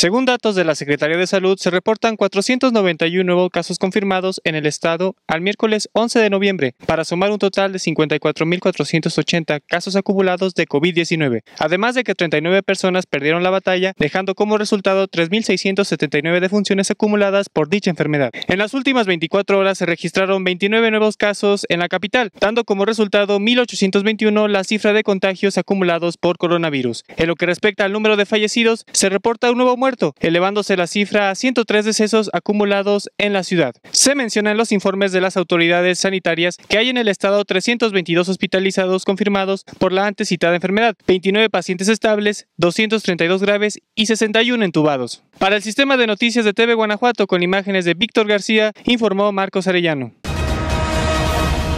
Según datos de la Secretaría de Salud, se reportan 491 nuevos casos confirmados en el estado al miércoles 11 de noviembre, para sumar un total de 54.480 casos acumulados de COVID-19, además de que 39 personas perdieron la batalla, dejando como resultado 3.679 defunciones acumuladas por dicha enfermedad. En las últimas 24 horas se registraron 29 nuevos casos en la capital, dando como resultado 1.821 la cifra de contagios acumulados por coronavirus. En lo que respecta al número de fallecidos, se reporta un nuevo muerto elevándose la cifra a 103 decesos acumulados en la ciudad. Se mencionan los informes de las autoridades sanitarias que hay en el estado 322 hospitalizados confirmados por la antes citada enfermedad, 29 pacientes estables, 232 graves y 61 entubados. Para el sistema de noticias de TV Guanajuato con imágenes de Víctor García, informó Marcos Arellano.